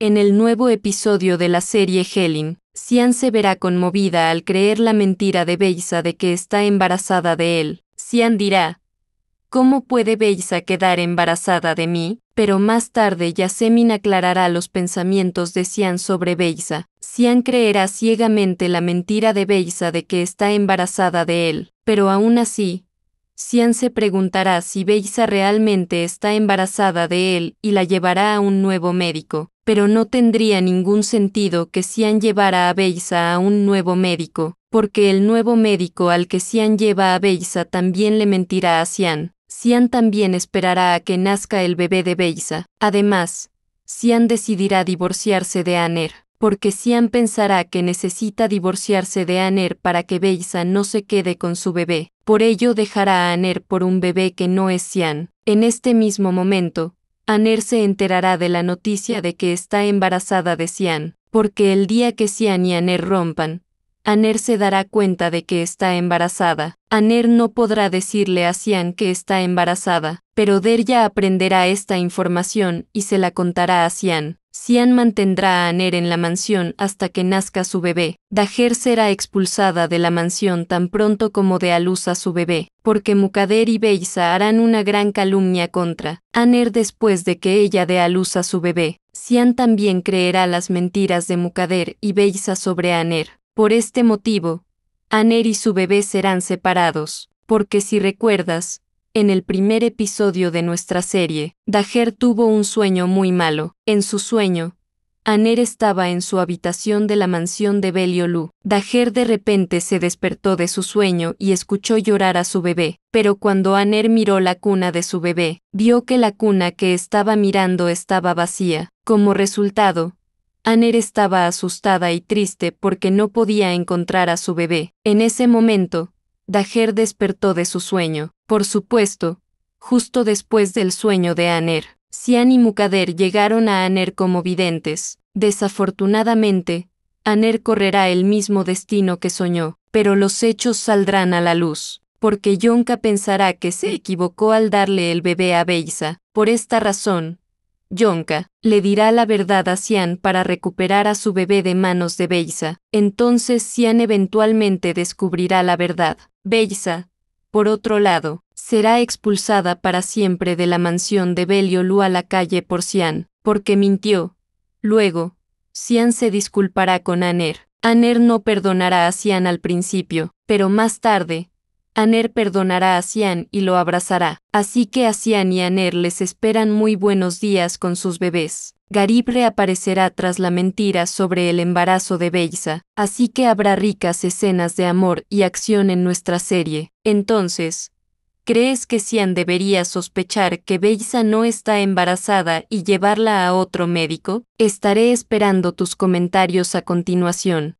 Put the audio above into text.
En el nuevo episodio de la serie Helen, Sian se verá conmovida al creer la mentira de Beisa de que está embarazada de él. Sian dirá, ¿Cómo puede Beisa quedar embarazada de mí? Pero más tarde Yasemin aclarará los pensamientos de Sian sobre Beisa. Sian creerá ciegamente la mentira de Beisa de que está embarazada de él, pero aún así, Sian se preguntará si Beisa realmente está embarazada de él y la llevará a un nuevo médico, pero no tendría ningún sentido que Sian llevara a Beisa a un nuevo médico, porque el nuevo médico al que Sian lleva a Beisa también le mentirá a Sian. Sian también esperará a que nazca el bebé de Beisa. Además, Sian decidirá divorciarse de Aner, porque Sian pensará que necesita divorciarse de Aner para que Beisa no se quede con su bebé. Por ello dejará a Aner por un bebé que no es Sian. En este mismo momento, Aner se enterará de la noticia de que está embarazada de Sian, porque el día que Sian y Aner rompan, Aner se dará cuenta de que está embarazada. Aner no podrá decirle a Sian que está embarazada, pero ya aprenderá esta información y se la contará a Sian. Sian mantendrá a Aner en la mansión hasta que nazca su bebé. Dajer será expulsada de la mansión tan pronto como dé a luz a su bebé, porque Mukader y Beisa harán una gran calumnia contra Aner después de que ella dé a luz a su bebé. Sian también creerá las mentiras de Mukader y Beisa sobre Aner. Por este motivo, Aner y su bebé serán separados, porque si recuerdas, en el primer episodio de nuestra serie, Dajer tuvo un sueño muy malo. En su sueño, Aner estaba en su habitación de la mansión de Beliolú. Dajer de repente se despertó de su sueño y escuchó llorar a su bebé, pero cuando Aner miró la cuna de su bebé, vio que la cuna que estaba mirando estaba vacía. Como resultado, Aner estaba asustada y triste porque no podía encontrar a su bebé. En ese momento, Dajer despertó de su sueño. Por supuesto, justo después del sueño de Aner, Sian y Mukader llegaron a Aner como videntes. Desafortunadamente, Aner correrá el mismo destino que soñó, pero los hechos saldrán a la luz, porque Yonka pensará que se equivocó al darle el bebé a Beisa. Por esta razón, Yonka le dirá la verdad a Sian para recuperar a su bebé de manos de Beisa. Entonces Sian eventualmente descubrirá la verdad. Beisa, por otro lado, será expulsada para siempre de la mansión de Beliolú a la calle por Porcian, porque mintió. Luego, Sian se disculpará con Aner. Aner no perdonará a Cian al principio, pero más tarde, Aner perdonará a Cian y lo abrazará. Así que a Cian y Aner les esperan muy buenos días con sus bebés. Garib reaparecerá tras la mentira sobre el embarazo de Beisa, así que habrá ricas escenas de amor y acción en nuestra serie. Entonces, ¿crees que Sian debería sospechar que Beisa no está embarazada y llevarla a otro médico? Estaré esperando tus comentarios a continuación.